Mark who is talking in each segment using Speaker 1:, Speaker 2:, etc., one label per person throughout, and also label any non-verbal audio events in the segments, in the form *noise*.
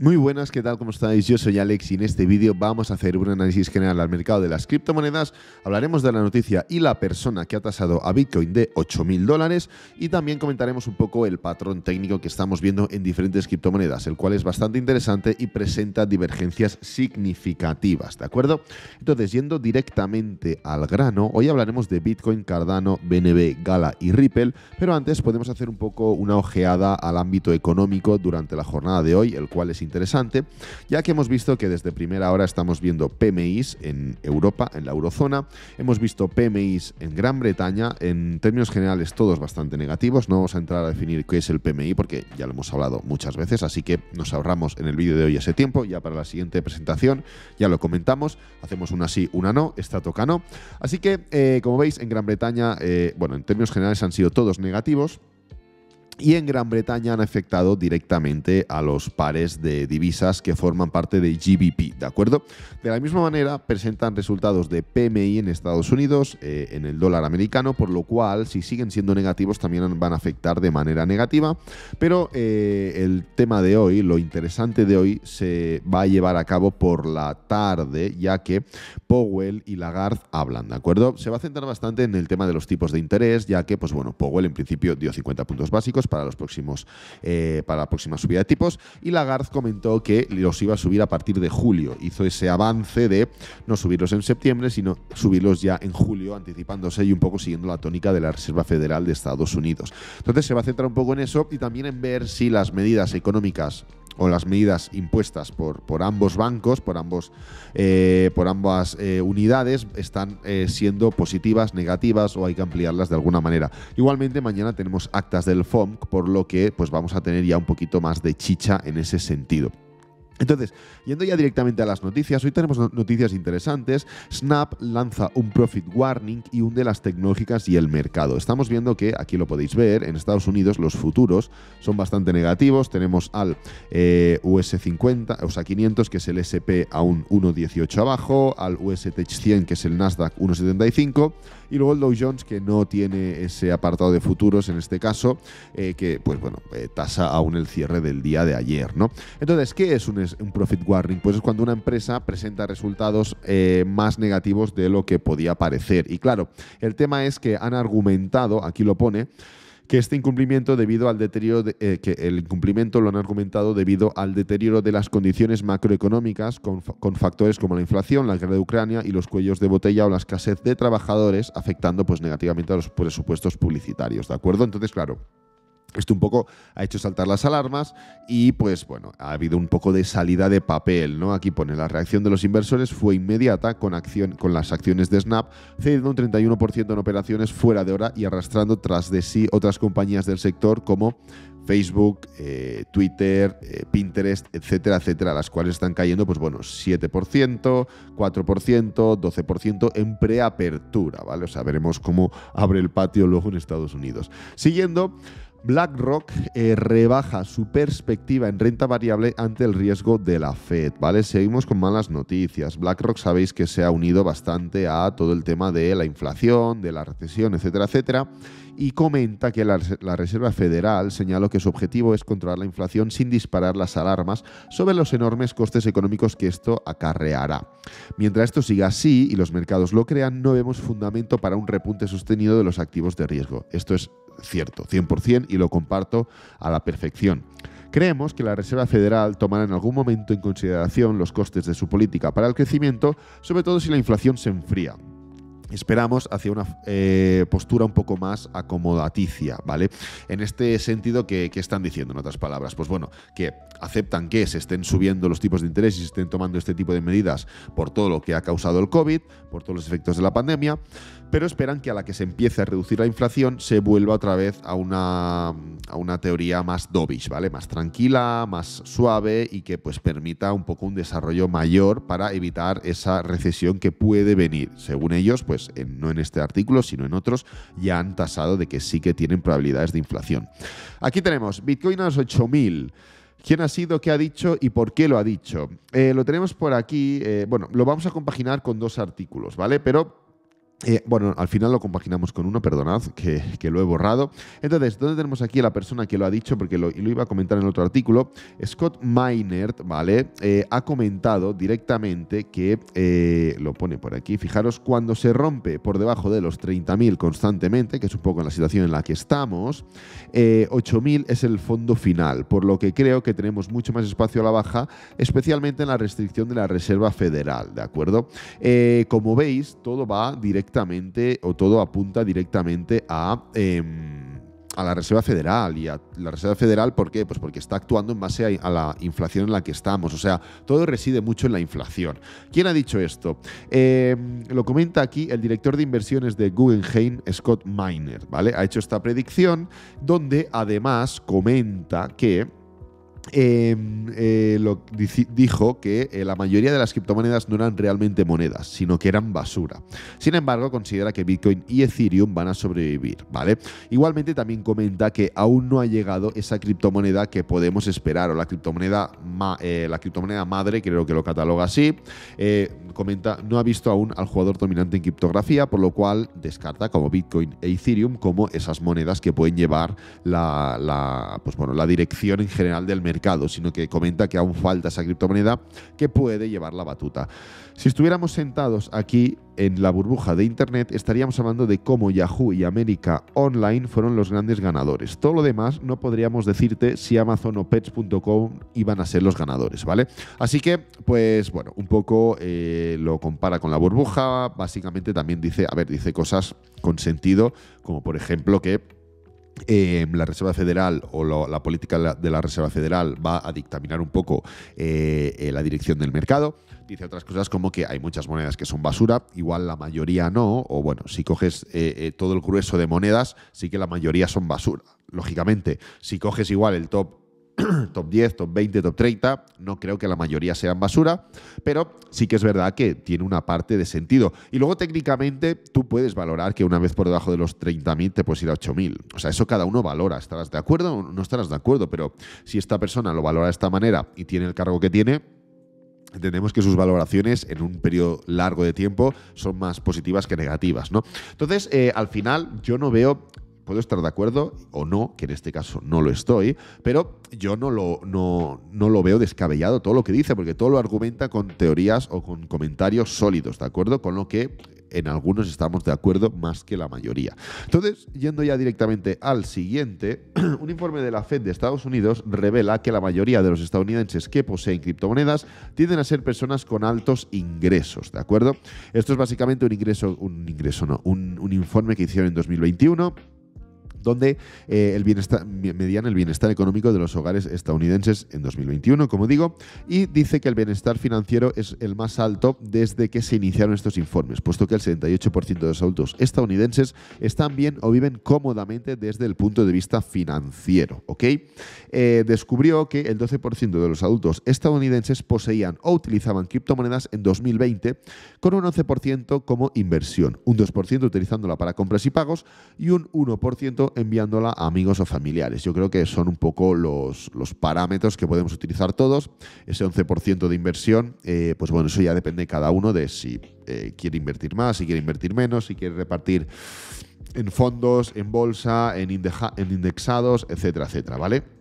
Speaker 1: Muy buenas, ¿qué tal? ¿Cómo estáis? Yo soy Alex y en este vídeo vamos a hacer un análisis general al mercado de las criptomonedas, hablaremos de la noticia y la persona que ha tasado a Bitcoin de 8.000 dólares y también comentaremos un poco el patrón técnico que estamos viendo en diferentes criptomonedas, el cual es bastante interesante y presenta divergencias significativas, ¿de acuerdo? Entonces, yendo directamente al grano, hoy hablaremos de Bitcoin, Cardano, BNB, Gala y Ripple, pero antes podemos hacer un poco una ojeada al ámbito económico durante la jornada de hoy, el cual es interesante, ya que hemos visto que desde primera hora estamos viendo PMIs en Europa, en la eurozona, hemos visto PMIs en Gran Bretaña, en términos generales todos bastante negativos, no vamos a entrar a definir qué es el PMI porque ya lo hemos hablado muchas veces, así que nos ahorramos en el vídeo de hoy ese tiempo, ya para la siguiente presentación ya lo comentamos, hacemos una sí, una no, esta toca no. Así que, eh, como veis, en Gran Bretaña, eh, bueno, en términos generales han sido todos negativos, y en Gran Bretaña han afectado directamente a los pares de divisas que forman parte de GBP, ¿de acuerdo? De la misma manera, presentan resultados de PMI en Estados Unidos, eh, en el dólar americano, por lo cual, si siguen siendo negativos, también van a afectar de manera negativa. Pero eh, el tema de hoy, lo interesante de hoy, se va a llevar a cabo por la tarde, ya que Powell y Lagarde hablan, ¿de acuerdo? Se va a centrar bastante en el tema de los tipos de interés, ya que, pues bueno, Powell en principio dio 50 puntos básicos, para, los próximos, eh, para la próxima subida de tipos. Y Lagarde comentó que los iba a subir a partir de julio. Hizo ese avance de no subirlos en septiembre, sino subirlos ya en julio, anticipándose y un poco siguiendo la tónica de la Reserva Federal de Estados Unidos. Entonces se va a centrar un poco en eso y también en ver si las medidas económicas o las medidas impuestas por, por ambos bancos, por, ambos, eh, por ambas eh, unidades, están eh, siendo positivas, negativas o hay que ampliarlas de alguna manera. Igualmente, mañana tenemos actas del FOMC, por lo que pues, vamos a tener ya un poquito más de chicha en ese sentido. Entonces, yendo ya directamente a las noticias, hoy tenemos noticias interesantes. Snap lanza un profit warning y hunde las tecnológicas y el mercado. Estamos viendo que, aquí lo podéis ver, en Estados Unidos los futuros son bastante negativos. Tenemos al eh, US50, o 500, que es el SP a un 1,18 abajo, al USTech 100, que es el Nasdaq 1,75 y luego el Dow Jones, que no tiene ese apartado de futuros en este caso, eh, que pues bueno, eh, tasa aún el cierre del día de ayer. ¿no? Entonces, ¿qué es un, profit warning? Pues es cuando una empresa presenta resultados eh, más negativos de lo que podía parecer. Y claro, el tema es que han argumentado, aquí lo pone, que este incumplimiento debido al deterioro de, eh, que el incumplimiento lo han argumentado debido al deterioro de las condiciones macroeconómicas con, con, factores como la inflación, la guerra de Ucrania y los cuellos de botella o la escasez de trabajadores afectando pues negativamente a los presupuestos publicitarios, ¿de acuerdo? Entonces, claro, esto un poco ha hecho saltar las alarmas y pues bueno, ha habido un poco de salida de papel, ¿no? Aquí pone, la reacción de los inversores fue inmediata con, acción, con las acciones de Snap, cediendo un 31% en operaciones fuera de hora y arrastrando tras de sí otras compañías del sector como Facebook, eh, Twitter, eh, Pinterest, etcétera, etcétera, las cuales están cayendo, pues bueno, 7%, 4%, 12% en preapertura, ¿vale? O sea, veremos cómo abre el patio luego en Estados Unidos. Siguiendo, BlackRock eh, rebaja su perspectiva en renta variable ante el riesgo de la Fed, ¿vale? Seguimos con malas noticias. BlackRock sabéis que se ha unido bastante a todo el tema de la inflación, de la recesión, etcétera, etcétera y comenta que la, Reserva Federal señaló que su objetivo es controlar la inflación sin disparar las alarmas sobre los enormes costes económicos que esto acarreará. Mientras esto siga así y los mercados lo crean, no vemos fundamento para un repunte sostenido de los activos de riesgo. Esto es cierto, 100% y lo comparto a la perfección. Creemos que la Reserva Federal tomará en algún momento en consideración los costes de su política para el crecimiento, sobre todo si la inflación se enfría esperamos hacia una eh, postura un poco más acomodaticia, ¿vale? En este sentido, ¿qué, están diciendo en otras palabras? Pues bueno, que aceptan que se estén subiendo los tipos de interés y se estén tomando este tipo de medidas por todo lo que ha causado el COVID, por todos los efectos de la pandemia, pero esperan que a la que se empiece a reducir la inflación se vuelva otra vez a una, a una teoría más dovish, ¿vale? Más tranquila, más suave y que pues permita un poco un desarrollo mayor para evitar esa recesión que puede venir. Según ellos, pues pues, no en este artículo, sino en otros, ya han tasado de que sí que tienen probabilidades de inflación. Aquí tenemos Bitcoin a los 8000. ¿Quién ha sido, qué ha dicho y por qué lo ha dicho? Eh, lo tenemos por aquí. Eh, bueno, lo vamos a compaginar con dos artículos, ¿vale? Pero eh, bueno, al final lo compaginamos con uno, perdonad que, lo he borrado. Entonces, ¿dónde tenemos aquí a la persona que lo ha dicho? Porque lo, iba a comentar en otro artículo. Scott Minert, ¿vale? Eh, ha comentado directamente que, eh, lo pone por aquí, fijaros, cuando se rompe por debajo de los 30.000 constantemente, que es un poco la situación en la que estamos, 8.000 es el fondo final, por lo que creo que tenemos mucho más espacio a la baja, especialmente en la restricción de la Reserva Federal, ¿de acuerdo? como veis, todo va directamente directamente o todo apunta directamente a, em, a la Reserva Federal. ¿Y a la Reserva Federal por qué? Pues porque está actuando en base a, la inflación en la que estamos. O sea, todo reside mucho en la inflación. ¿Quién ha dicho esto? Em, lo comenta aquí el director de inversiones de Guggenheim, Scott Miner, ¿vale? Ha hecho esta predicción donde además comenta que Em, eh, dijo que eh, la mayoría de las criptomonedas no eran realmente monedas, sino que eran basura. Sin embargo, considera que Bitcoin y Ethereum van a sobrevivir, ¿vale? Igualmente también comenta que aún no ha llegado esa criptomoneda que podemos esperar, o la criptomoneda, eh, la criptomoneda madre, creo que lo cataloga así. comenta, no ha visto aún al jugador dominante en criptografía, por lo cual descarta como Bitcoin e Ethereum como esas monedas que pueden llevar pues bueno, la dirección en general del mercado sino que comenta que aún falta esa criptomoneda que puede llevar la batuta. Si estuviéramos sentados aquí en la burbuja de Internet, estaríamos hablando de cómo Yahoo y América Online fueron los grandes ganadores. Todo lo demás no podríamos decirte si Amazon o Pets.com iban a ser los ganadores, ¿vale? Así que, pues bueno, un poco eh, lo compara con la burbuja, básicamente también dice, a ver, dice cosas con sentido, como por ejemplo que eh, la Reserva Federal o la política de la Reserva Federal va a dictaminar un poco eh, eh, la dirección del mercado. Dice otras cosas como que hay muchas monedas que son basura, igual la mayoría no, o bueno, si coges todo el grueso de monedas, sí que la mayoría son basura, lógicamente. Si coges igual el top *clears throat* top 10, top 20, top 30. No creo que la mayoría sean basura, pero sí que es verdad que tiene una parte de sentido. Y luego técnicamente tú puedes valorar que una vez por debajo de los 30.000 te puedes ir a 8.000. O sea, eso cada uno valora. ¿Estarás de acuerdo o no estarás de acuerdo? Pero si esta persona lo valora de esta manera y tiene el cargo que tiene, entendemos que sus valoraciones en un periodo largo de tiempo son más positivas que negativas, ¿no? Entonces, eh, al final, yo no veo puedo estar de acuerdo o no, que en este caso no lo estoy, pero yo no lo, no, lo veo descabellado todo lo que dice, porque todo lo argumenta con teorías o con comentarios sólidos, ¿de acuerdo? Con lo que en algunos estamos de acuerdo más que la mayoría. Entonces, yendo ya directamente al siguiente, *clears throat* un informe de la Fed de Estados Unidos revela que la mayoría de los estadounidenses que poseen criptomonedas tienden a ser personas con altos ingresos, ¿de acuerdo? Esto es básicamente un ingreso, un ingreso no, un, un informe que hicieron en 2021 donde eh, el bienestar, medían el bienestar económico de los hogares estadounidenses en 2021, como digo, y dice que el bienestar financiero es el más alto desde que se iniciaron estos informes, puesto que el 78% de los adultos estadounidenses están bien o viven cómodamente desde el punto de vista financiero. ¿ok? Eh, descubrió que el 12% de los adultos estadounidenses poseían o utilizaban criptomonedas en 2020, con un 11% como inversión, un 2% utilizándola para compras y pagos y un 1% enviándola a amigos o familiares. Yo creo que son un poco los, parámetros que podemos utilizar todos. Ese 11% de inversión, eh, pues bueno, eso ya depende cada uno de si eh, quiere invertir más, si quiere invertir menos, si quiere repartir en fondos, en bolsa, en, en indexados, etcétera, etcétera, ¿vale?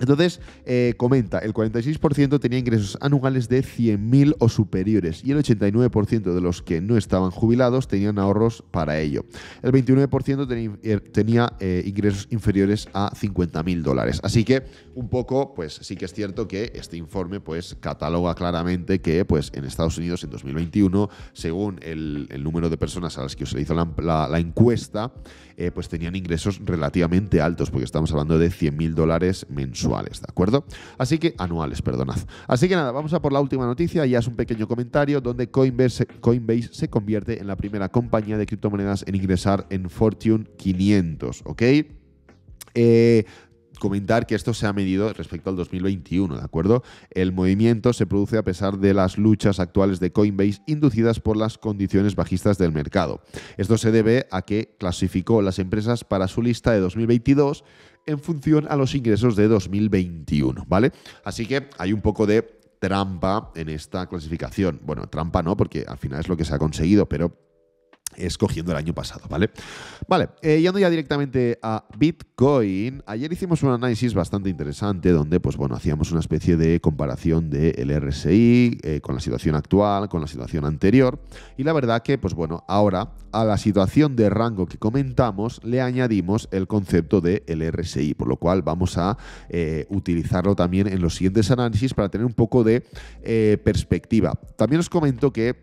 Speaker 1: Entonces, eh, comenta, el 46% tenía ingresos anuales de 100.000 o superiores y el 89% de los que no estaban jubilados tenían ahorros para ello. El 29% tenía, eh, tenía eh, ingresos inferiores a 50.000 dólares. Así que, un poco, pues sí que es cierto que este informe pues cataloga claramente que pues en Estados Unidos en 2021, según el, número de personas a las que se le hizo la encuesta, eh, pues tenían ingresos relativamente altos, porque estamos hablando de 100.000 dólares mensuales, ¿de acuerdo? Así que, anuales, perdonad. Así que nada, vamos a por la última noticia, ya es un pequeño comentario donde Coinbase, Coinbase se convierte en la primera compañía de criptomonedas en ingresar en Fortune 500, ¿ok? Eh, comentar que esto se ha medido respecto al 2021, ¿de acuerdo? El movimiento se produce a pesar de las luchas actuales de Coinbase inducidas por las condiciones bajistas del mercado. Esto se debe a que clasificó las empresas para su lista de 2022 en función a los ingresos de 2021, ¿vale? Así que hay un poco de trampa en esta clasificación. Bueno, trampa no, porque al final es lo que se ha conseguido, pero escogiendo el año pasado, ¿vale? Vale, eh, yendo ya directamente a Bitcoin, ayer hicimos un análisis bastante interesante donde, pues bueno, hacíamos una especie de comparación del RSI eh, con la situación actual, con la situación anterior, y la verdad que, pues bueno, ahora a la situación de rango que comentamos le añadimos el concepto de RSI, por lo cual vamos a eh, utilizarlo también en los siguientes análisis para tener un poco de perspectiva. También os comento que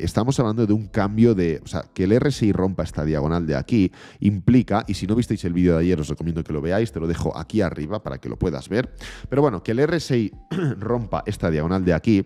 Speaker 1: estamos hablando de un cambio de, o sea, que el RSI rompa esta diagonal de aquí implica, y si no visteis el vídeo de ayer os recomiendo que lo veáis, te lo dejo aquí arriba para que lo puedas ver, pero bueno, que el RSI *clears throat* rompa esta diagonal de aquí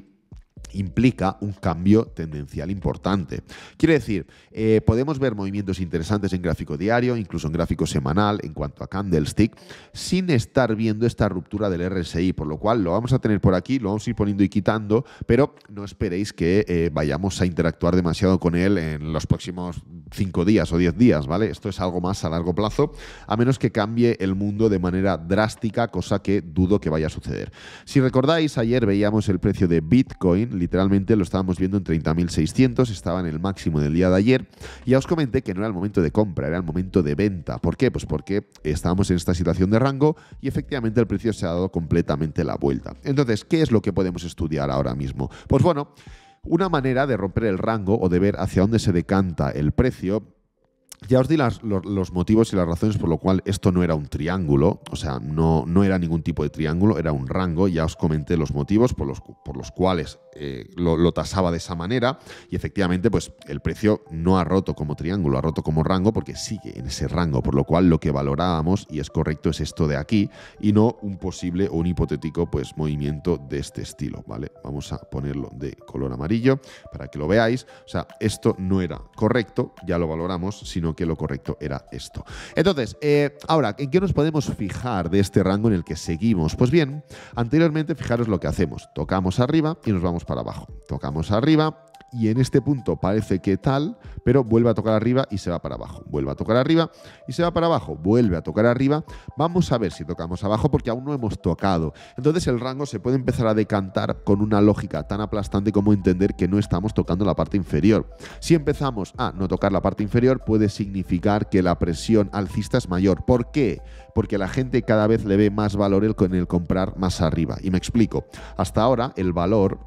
Speaker 1: implica un cambio tendencial importante. Quiere decir, eh, podemos ver movimientos interesantes en gráfico diario, incluso en gráfico semanal, en cuanto a candlestick, sin estar viendo esta ruptura del RSI, por lo cual lo vamos a tener por aquí, lo vamos a ir poniendo y quitando, pero no esperéis que eh, vayamos a interactuar demasiado con él en los próximos 5 días o 10 días, ¿vale? Esto es algo más a largo plazo, a menos que cambie el mundo de manera drástica, cosa que dudo que vaya a suceder. Si recordáis, ayer veíamos el precio de Bitcoin, literalmente lo estábamos viendo en 30.600, estaba en el máximo del día de ayer. Ya os comenté que no era el momento de compra, era el momento de venta. ¿Por qué? Pues porque estábamos en esta situación de rango y efectivamente el precio se ha dado completamente la vuelta. Entonces, ¿qué es lo que podemos estudiar ahora mismo? Pues bueno, una manera de romper el rango o de ver hacia dónde se decanta el precio ya os di las, los, motivos y las razones por lo cual esto no era un triángulo, o sea, no, no era ningún tipo de triángulo, era un rango. Ya os comenté los motivos por los, por los cuales eh, lo, lo, tasaba de esa manera y efectivamente, pues el precio no ha roto como triángulo, ha roto como rango porque sigue en ese rango, por lo cual lo que valorábamos y es correcto es esto de aquí y no un posible o un hipotético pues movimiento de este estilo, ¿vale? Vamos a ponerlo de color amarillo para que lo veáis. O sea, esto no era correcto, ya lo valoramos, sino que lo correcto era esto. Entonces, eh, ahora, ¿en qué nos podemos fijar de este rango en el que seguimos? Pues bien, anteriormente fijaros lo que hacemos. Tocamos arriba y nos vamos para abajo. Tocamos arriba y en este punto parece que tal, pero vuelve a tocar arriba y se va para abajo. Vuelve a tocar arriba y se va para abajo. Vuelve a tocar arriba. Vamos a ver si tocamos abajo porque aún no hemos tocado. Entonces el rango se puede empezar a decantar con una lógica tan aplastante como entender que no estamos tocando la parte inferior. Si empezamos a no tocar la parte inferior puede significar que la presión alcista es mayor. ¿Por qué? Porque la gente cada vez le ve más valor en el comprar más arriba. Y me explico. Hasta ahora el valor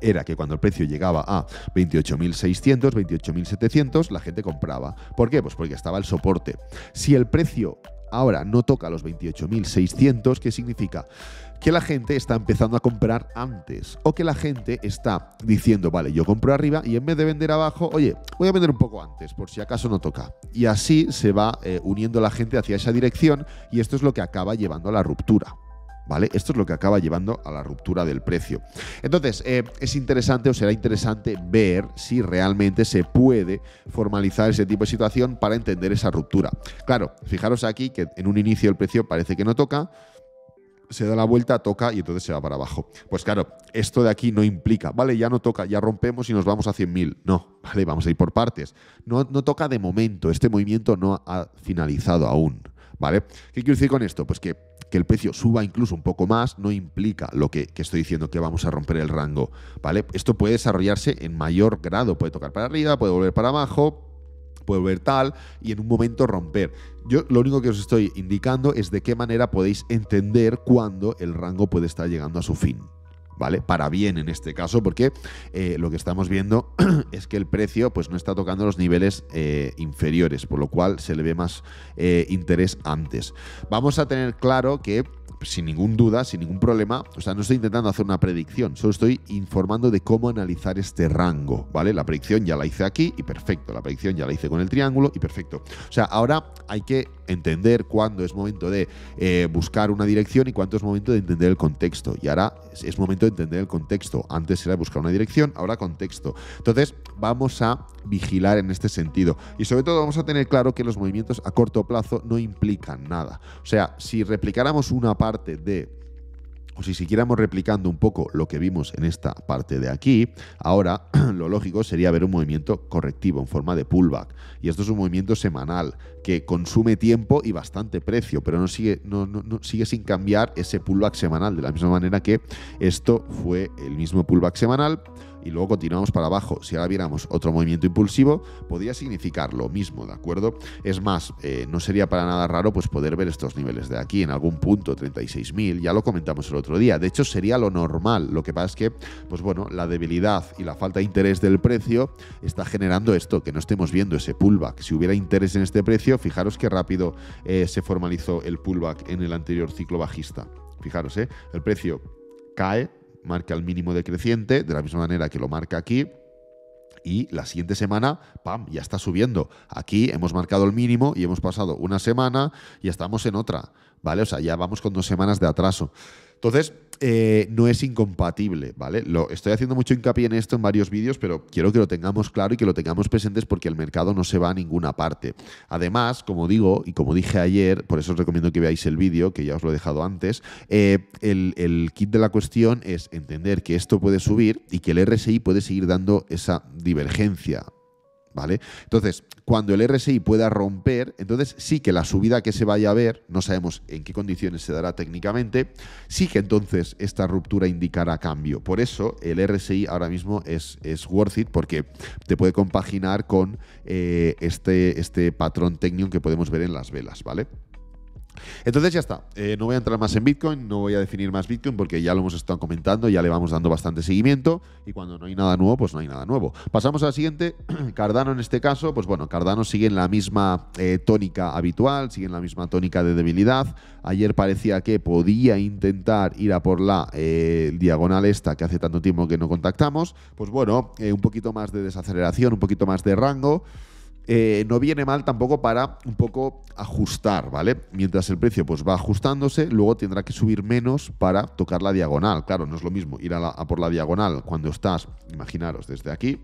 Speaker 1: era que cuando el precio llegaba a 28.600, 28.700, la gente compraba. ¿Por qué? Pues porque estaba el soporte. Si el precio ahora no toca los 28.600, ¿qué significa? Que la gente está empezando a comprar antes o que la gente está diciendo, vale, yo compro arriba y en vez de vender abajo, oye, voy a vender un poco antes por si acaso no toca. Y así se va eh, uniendo la gente hacia esa dirección y esto es lo que acaba llevando a la ruptura. ¿Vale? Esto es lo que acaba llevando a la ruptura del precio. Entonces, eh, es interesante o será interesante ver si realmente se puede formalizar ese tipo de situación para entender esa ruptura. Claro, fijaros aquí que en un inicio el precio parece que no toca, se da la vuelta, toca y entonces se va para abajo. Pues claro, esto de aquí no implica, vale, ya no toca, ya rompemos y nos vamos a 100.000. No, *laughs* vale, vamos a ir por partes. no toca de momento, este movimiento no ha finalizado aún. ¿Vale? ¿Qué quiero decir con esto? Pues que, el precio suba incluso un poco más no implica lo que, que, estoy diciendo que vamos a romper el rango, ¿vale? Esto puede desarrollarse en mayor grado, puede tocar para arriba, puede volver para abajo, puede volver tal y en un momento romper. Yo lo único que os estoy indicando es de qué manera podéis entender cuándo el rango puede estar llegando a su fin, ¿vale? Para bien en este caso, porque eh, lo que estamos viendo *clears throat* es que el precio pues, no está tocando los niveles eh, inferiores, por lo cual se le ve más eh, interés antes. Vamos a tener claro que sin ningún duda, sin ningún problema, o sea, no estoy intentando hacer una predicción, solo estoy informando de cómo analizar este rango, ¿vale? La predicción ya la hice aquí y perfecto, la predicción ya la hice con el triángulo y perfecto. O sea, ahora hay que entender cuándo es momento de eh, buscar una dirección y cuánto es momento de entender el contexto. Y ahora es momento de entender el contexto. Antes era buscar una dirección, ahora contexto. Entonces, vamos a vigilar en este sentido. Y sobre todo vamos a tener claro que los movimientos a corto plazo no implican nada. O sea, si replicáramos una parte de o si siguiéramos replicando un poco lo que vimos en esta parte de aquí, ahora *clears throat* lo lógico sería ver un movimiento correctivo en forma de pullback. Y esto es un movimiento semanal que consume tiempo y bastante precio, pero no sigue, no, no, no, sigue sin cambiar ese pullback semanal. De la misma manera que esto fue el mismo pullback semanal y luego continuamos para abajo, si ahora viéramos otro movimiento impulsivo, podría significar lo mismo, ¿de acuerdo? Es más, eh, no sería para nada raro pues, poder ver estos niveles de aquí en algún punto, 36.000, ya lo comentamos el otro día. De hecho, sería lo normal. Lo que pasa es que, pues bueno, la debilidad y la falta de interés del precio está generando esto, que no estemos viendo ese pullback. Si hubiera interés en este precio, fijaros qué rápido eh, se formalizó el pullback en el anterior ciclo bajista. Fijaros, ¿eh? el precio cae marca el mínimo decreciente, de la misma manera que lo marca aquí. Y la siguiente semana, ¡pam!, ya está subiendo. Aquí hemos marcado el mínimo y hemos pasado una semana y estamos en otra, ¿vale? O sea, ya vamos con dos semanas de atraso. Entonces, eh, no es incompatible, ¿vale? Lo, estoy haciendo mucho hincapié en esto en varios vídeos, pero quiero que lo tengamos claro y que lo tengamos presentes porque el mercado no se va a ninguna parte. Además, como digo y como dije ayer, por eso os recomiendo que veáis el vídeo, que ya os lo he dejado antes, eh, el, el kit de la cuestión es entender que esto puede subir y que el RSI puede seguir dando esa divergencia entonces, cuando el RSI pueda romper, entonces sí que la subida que se vaya a ver, no sabemos en qué condiciones se dará técnicamente, sí que entonces esta ruptura indicará cambio. Por eso el RSI ahora mismo es, es worth it porque te puede compaginar con eh, este, este patrón técnico que podemos ver en las velas, ¿vale? Entonces ya está. Eh, no voy a entrar más en Bitcoin, no voy a definir más Bitcoin porque ya lo hemos estado comentando, ya le vamos dando bastante seguimiento y cuando no hay nada nuevo, pues no hay nada nuevo. Pasamos al siguiente. *clears throat* Cardano en este caso, pues bueno, Cardano sigue en la misma eh, tónica habitual, sigue en la misma tónica de debilidad. Ayer parecía que podía intentar ir a por la eh, diagonal esta que hace tanto tiempo que no contactamos. Pues bueno, un poquito más de desaceleración, un poquito más de rango. Eh, no viene mal tampoco para un poco ajustar, ¿vale? Mientras el precio pues va ajustándose, luego tendrá que subir menos para tocar la diagonal. Claro, no es lo mismo ir a, por la diagonal cuando estás, imaginaros, desde aquí,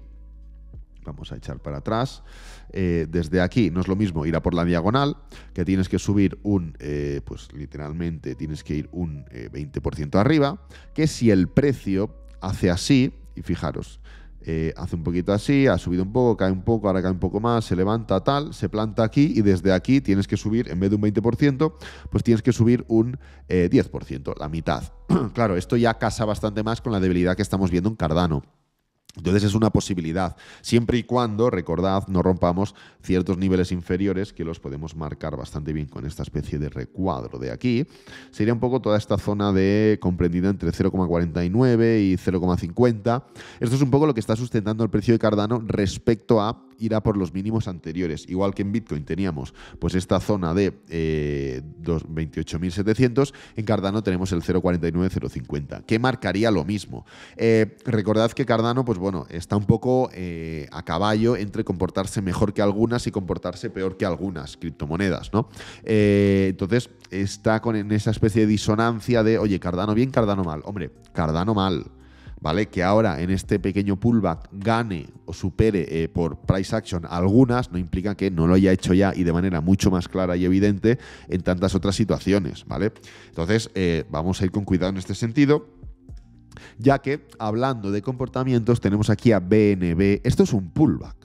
Speaker 1: vamos a echar para atrás. Eh, desde aquí no es lo mismo ir a por la diagonal, que tienes que subir un, eh, pues literalmente tienes que ir un 20% arriba, que si el precio hace así, y fijaros, eh, hace un poquito así, ha subido un poco, cae un poco, ahora cae un poco más, se levanta tal, se planta aquí y desde aquí tienes que subir, en vez de un 20%, pues tienes que subir un 10%, eh, la mitad. *clears throat* claro, esto ya casa bastante más con la debilidad que estamos viendo en Cardano. Entonces es una posibilidad, siempre y cuando, recordad, no rompamos ciertos niveles inferiores que los podemos marcar bastante bien con esta especie de recuadro de aquí. Sería un poco toda esta zona de comprendida entre 0,49 y 0,50. Esto es un poco lo que está sustentando el precio de Cardano respecto a irá por los mínimos anteriores. Igual que en Bitcoin teníamos pues esta zona de 28.700, eh, en Cardano tenemos el 0.49050, que marcaría lo mismo. Eh, recordad que Cardano, pues bueno, está un poco eh, a caballo entre comportarse mejor que algunas y comportarse peor que algunas criptomonedas, ¿no? entonces está con esa especie de disonancia de, oye, Cardano bien, Cardano mal. Hombre, Cardano mal. ¿vale? Que ahora en este pequeño pullback gane o supere eh, por price action algunas, no implica que no lo haya hecho ya y de manera mucho más clara y evidente en tantas otras situaciones, ¿vale? Entonces, eh, vamos a ir con cuidado en este sentido ya que hablando de comportamientos tenemos aquí a BNB. Esto es un pullback,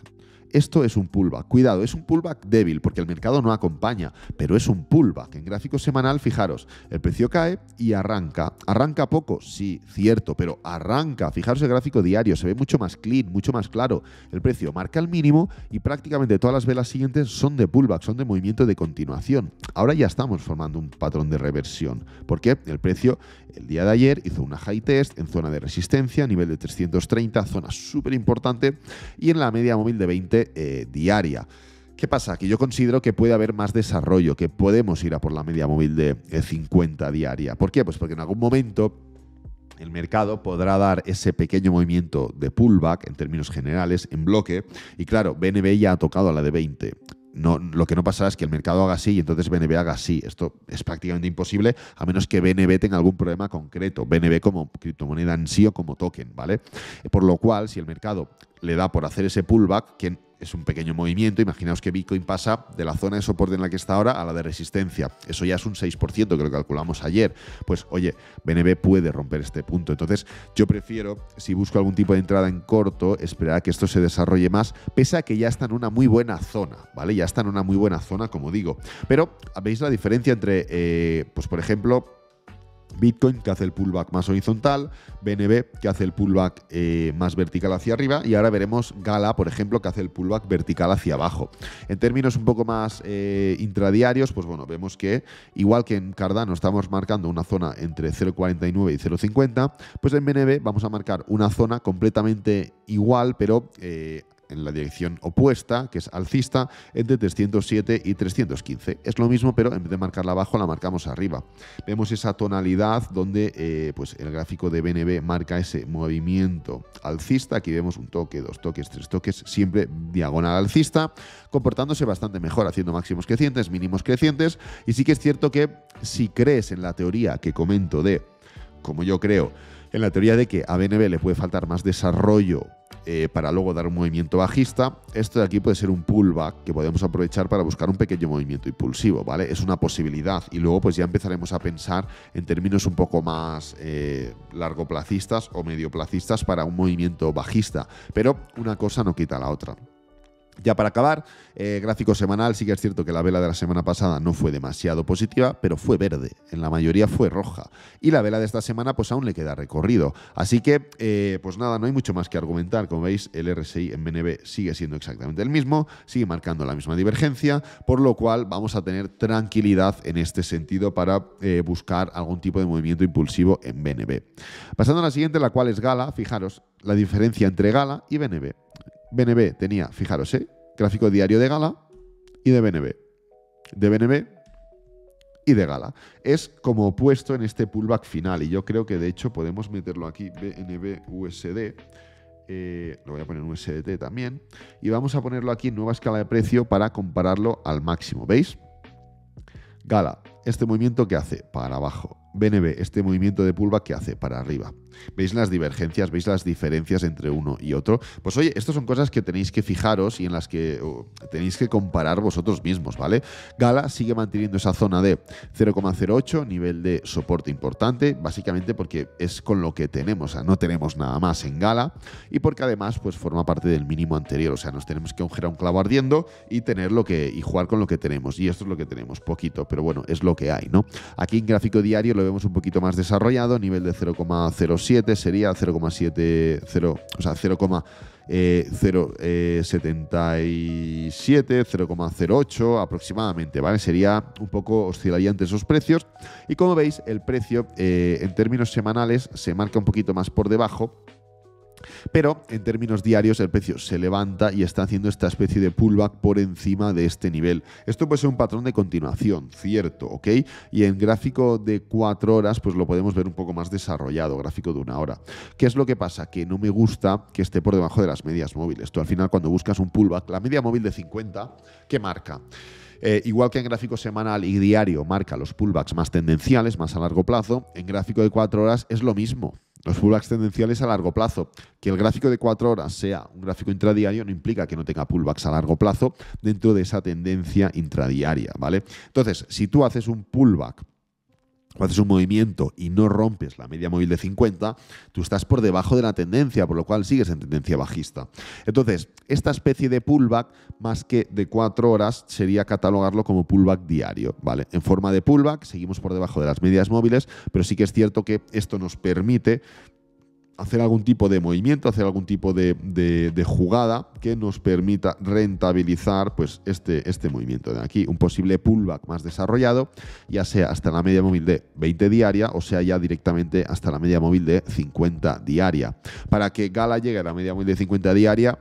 Speaker 1: esto es un pullback. Cuidado, es un pullback débil porque el mercado no acompaña, pero es un pullback. En gráfico semanal, fijaros, el precio cae y arranca. ¿Arranca poco? Sí, cierto, pero arranca. Fijaros el gráfico diario, se ve mucho más clean, mucho más claro. El precio marca el mínimo y prácticamente todas las velas siguientes son de pullback, son de movimiento de continuación. Ahora ya estamos formando un patrón de reversión porque el precio el día de ayer hizo una high test en zona de resistencia, nivel de 330, zona súper importante, y en la media móvil de 20 eh, diaria. ¿Qué pasa? Que yo considero que puede haber más desarrollo, que podemos ir a por la media móvil de 50 eh, diaria. ¿Por qué? Pues porque en algún momento el mercado podrá dar ese pequeño movimiento de pullback en términos generales en bloque y claro, BNB ya ha tocado a la de 20 lo que no pasa es que el mercado haga así y entonces BNB haga así. Esto es prácticamente imposible a menos que BNB tenga algún problema concreto. BNB como criptomoneda en sí o como token, ¿vale? Por lo cual, si el mercado le da por hacer ese pullback, que es un pequeño movimiento. Imaginaos que Bitcoin pasa de la zona de soporte en la que está ahora a la de resistencia. Eso ya es un 6% que lo calculamos ayer. Pues oye, BNB puede romper este punto. Entonces yo prefiero, si busco algún tipo de entrada en corto, esperar a que esto se desarrolle más, pese a que ya está en una muy buena zona, ¿vale? Ya está en una muy buena zona, como digo. Pero veis la diferencia entre, eh, pues por ejemplo, Bitcoin que hace el pullback más horizontal, BNB que hace el pullback eh, más vertical hacia arriba y ahora veremos Gala, por ejemplo, que hace el pullback vertical hacia abajo. En términos un poco más eh, intradiarios, pues bueno, vemos que igual que en Cardano estamos marcando una zona entre 0.49 y 0.50, pues en BNB vamos a marcar una zona completamente igual, pero eh, en la dirección opuesta, que es alcista, entre 307 y 315. Es lo mismo, pero en vez de marcarla abajo, la marcamos arriba. Vemos esa tonalidad donde eh, pues el gráfico de BNB marca ese movimiento alcista. Aquí vemos un toque, dos toques, tres toques, siempre diagonal alcista, comportándose bastante mejor, haciendo máximos crecientes, mínimos crecientes. Y sí que es cierto que si crees en la teoría que comento de, como yo creo, en la teoría de que a BNB le puede faltar más desarrollo eh, para luego dar un movimiento bajista. Esto de aquí puede ser un pullback que podemos aprovechar para buscar un pequeño movimiento impulsivo, ¿vale? Es una posibilidad y luego pues ya empezaremos a pensar en términos un poco más eh, largoplacistas o medioplacistas para un movimiento bajista, pero una cosa no quita la otra. Ya para acabar, eh, gráfico semanal, sí que es cierto que la vela de la semana pasada no fue demasiado positiva, pero fue verde, en la mayoría fue roja. Y la vela de esta semana pues aún le queda recorrido. Así que, eh, pues nada, no hay mucho más que argumentar. Como veis, el RSI en BNB sigue siendo exactamente el mismo, sigue marcando la misma divergencia, por lo cual vamos a tener tranquilidad en este sentido para eh, buscar algún tipo de movimiento impulsivo en BNB. Pasando a la siguiente, la cual es Gala, fijaros la diferencia entre Gala y BNB. BNB tenía, fijaros, ¿eh? gráfico diario de gala y de BNB. De BNB y de gala. Es como opuesto en este pullback final y yo creo que de hecho podemos meterlo aquí, BNB USD. Eh, lo voy a poner en USDT también. Y vamos a ponerlo aquí en nueva escala de precio para compararlo al máximo. ¿Veis? Gala, este movimiento que hace para abajo. BNB, este movimiento de pullback que hace para arriba veis las divergencias, veis las diferencias entre uno y otro. Pues oye, estas son cosas que tenéis que fijaros y en las que tenéis que comparar vosotros mismos, ¿vale? Gala sigue manteniendo esa zona de 0,08, nivel de soporte importante, básicamente porque es con lo que tenemos, o sea, no tenemos nada más en Gala y porque además pues forma parte del mínimo anterior, o sea, nos tenemos que a un clavo ardiendo y tener lo que y jugar con lo que tenemos y esto es lo que tenemos, poquito, pero bueno, es lo que hay, ¿no? Aquí en gráfico diario lo vemos un poquito más desarrollado, nivel de 0,06 sería 0,70, o sea, 0,077, 0,08 eh, aproximadamente, ¿vale? Sería un poco, oscilaría entre esos precios. Y como veis, el precio eh, en términos semanales se marca un poquito más por debajo pero en términos diarios el precio se levanta y está haciendo esta especie de pullback por encima de este nivel. Esto puede ser un patrón de continuación, cierto, ¿ok? Y en gráfico de 4 horas pues lo podemos ver un poco más desarrollado, gráfico de una hora. ¿Qué es lo que pasa? Que no me gusta que esté por debajo de las medias móviles. Tú al final cuando buscas un pullback, la media móvil de 50, ¿qué marca? Eh, igual que en gráfico semanal y diario marca los pullbacks más tendenciales, más a largo plazo, en gráfico de 4 horas es lo mismo. Los pullbacks tendenciales a largo plazo. Que el gráfico de cuatro horas sea un gráfico intradiario no implica que no tenga pullbacks a largo plazo dentro de esa tendencia intradiaria, ¿vale? Entonces, si tú haces un pullback haces un movimiento y no rompes la media móvil de 50, tú estás por debajo de la tendencia, por lo cual sigues en tendencia bajista. Entonces, esta especie de pullback, más que de cuatro horas, sería catalogarlo como pullback diario, ¿vale? En forma de pullback, seguimos por debajo de las medias móviles, pero sí que es cierto que esto nos permite hacer algún tipo de movimiento, hacer algún tipo de, de, jugada que nos permita rentabilizar pues, este, este movimiento. De aquí un posible pullback más desarrollado, ya sea hasta la media móvil de 20 diaria o sea ya directamente hasta la media móvil de 50 diaria. Para que Gala llegue a la media móvil de 50 diaria,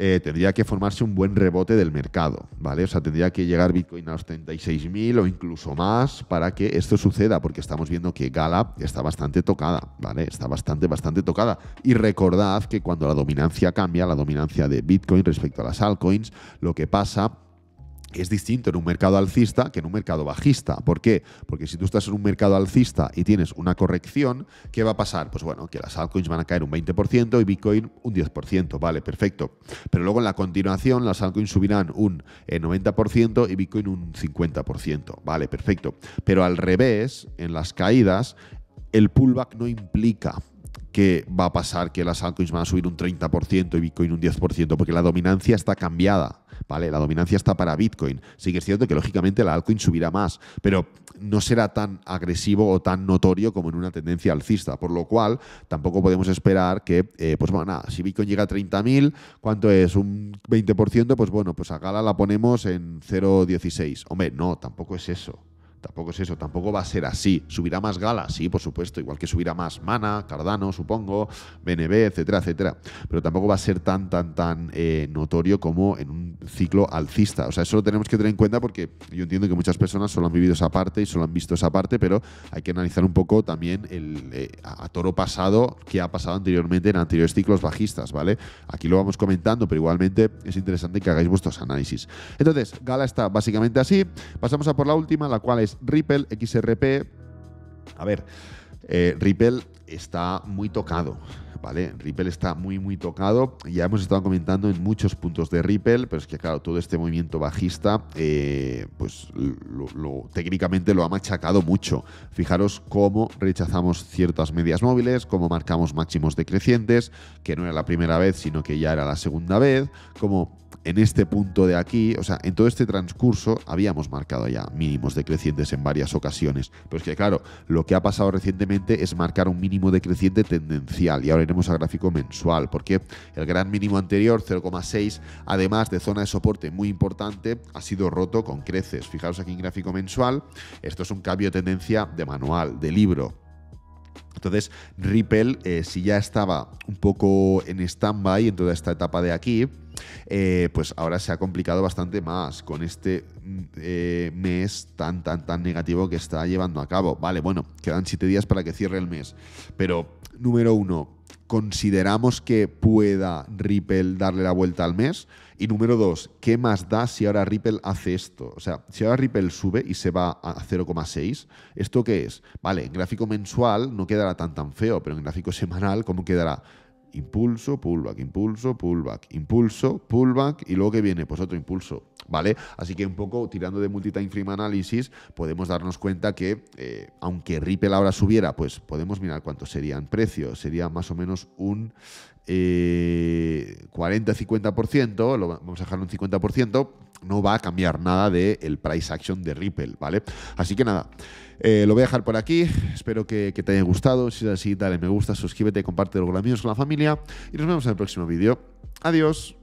Speaker 1: eh, tendría que formarse un buen rebote del mercado, ¿vale? O sea, tendría que llegar Bitcoin a los 36.000 o incluso más para que esto suceda, porque estamos viendo que Gala está bastante tocada, ¿vale? Está bastante, bastante tocada. Y recordad que cuando la dominancia cambia, la dominancia de Bitcoin respecto a las altcoins, lo que pasa es distinto en un mercado alcista que en un mercado bajista. ¿Por qué? Porque si tú estás en un mercado alcista y tienes una corrección, ¿qué va a pasar? Pues bueno, que las altcoins van a caer un 20% y Bitcoin un 10%. Vale, perfecto. Pero luego en la continuación las altcoins subirán un 90% eh, y Bitcoin un 50%. Vale, perfecto. Pero al revés, en las caídas, el pullback no implica que va a pasar que las altcoins van a subir un 30% y Bitcoin un 10%, porque la dominancia está cambiada ¿vale? La dominancia está para Bitcoin. Sí que es cierto que lógicamente la altcoin subirá más, pero no será tan agresivo o tan notorio como en una tendencia alcista, por lo cual tampoco podemos esperar que, eh, pues bueno, nada, si Bitcoin llega a 30.000, ¿cuánto es? Un 20%, pues bueno, pues acá la ponemos en 0.16. Hombre, no, tampoco es eso. Tampoco es eso, tampoco va a ser así. ¿Subirá más Gala? Sí, por supuesto, igual que subirá más Mana, Cardano, supongo, BNB, etcétera, etcétera. Pero tampoco va a ser tan, tan, tan eh, notorio como en un ciclo alcista. O sea, eso lo tenemos que tener en cuenta porque yo entiendo que muchas personas solo han vivido esa parte y solo han visto esa parte, pero hay que analizar un poco también el, eh, a toro pasado que ha pasado anteriormente en anteriores ciclos bajistas, ¿vale? Aquí lo vamos comentando, pero igualmente es interesante que hagáis vuestros análisis. Entonces, Gala está básicamente así. Pasamos a por la última, la cual es Ripple, XRP. A ver, eh, Ripple está muy tocado, ¿vale? Ripple está muy, muy tocado. Ya hemos estado comentando en muchos puntos de Ripple, pero es que, claro, todo este movimiento bajista, eh, pues lo, técnicamente lo ha machacado mucho. Fijaros cómo rechazamos ciertas medias móviles, cómo marcamos máximos decrecientes, que no era la primera vez, sino que ya era la segunda vez, como en este punto de aquí, o sea, en todo este transcurso habíamos marcado ya mínimos decrecientes en varias ocasiones. Pero es que, claro, lo que ha pasado recientemente es marcar un mínimo decreciente tendencial y ahora iremos a gráfico mensual, porque el gran mínimo anterior, 0,6, además de zona de soporte muy importante, ha sido roto con creces. Fijaos aquí en gráfico mensual, esto es un cambio de tendencia de manual, de libro. Entonces, Ripple, eh, si ya estaba un poco en stand-by en toda esta etapa de aquí, eh, pues ahora se ha complicado bastante más con este mm, eh, mes tan, tan, tan negativo que está llevando a cabo. Vale, bueno, quedan siete días para que cierre el mes. Pero, número uno, consideramos que pueda Ripple darle la vuelta al mes? Y número dos, ¿qué más da si ahora Ripple hace esto? O sea, si ahora Ripple sube y se va a 0,6, ¿esto qué es? Vale, en gráfico mensual no quedará tan tan feo, pero en gráfico semanal, ¿cómo quedará? impulso, pullback, impulso, pullback, impulso, pullback y luego que viene, pues otro impulso. ¿vale? Así que un poco tirando de multi time frame analysis podemos darnos cuenta que eh, aunque Ripple ahora subiera, pues podemos mirar cuánto serían precios, sería más o menos un 40-50%, eh, lo vamos a dejar un 50%, no va a cambiar nada del el price action de Ripple, ¿vale? Así que nada, eh, lo voy a dejar por aquí, espero que, te haya gustado, si es así dale me gusta, suscríbete, compártelo con amigos, con la familia y nos vemos en el próximo vídeo. Adiós.